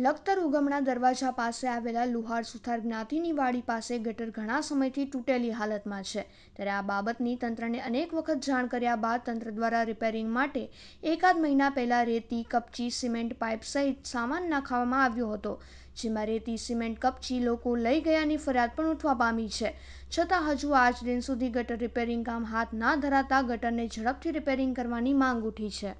લખતર ઉગમણા દરવાજા પાસે આવેલા લુહાર સુથાર જ્ઞાતિની વાડી પાસે ગટર ઘણા સમયથી તૂટેલી હાલતમાં છે ત્યારે આ બાબતની તંત્રને અનેક વખત જાણ કર્યા બાદ તંત્ર દ્વારા રિપેરિંગ માટે એકાદ મહિના પહેલાં રેતી કપચી સિમેન્ટ પાઇપ સહિત સામાન નાખવામાં આવ્યો હતો જેમાં રેતી સિમેન્ટ કપચી લોકો લઈ ગયાની ફરિયાદ પણ ઉઠવા પામી છે છતાં હજુ આજ દિન સુધી ગટર રિપેરિંગ કામ હાથ ના ધરાતા ગટરને ઝડપથી રિપેરિંગ કરવાની માંગ ઉઠી છે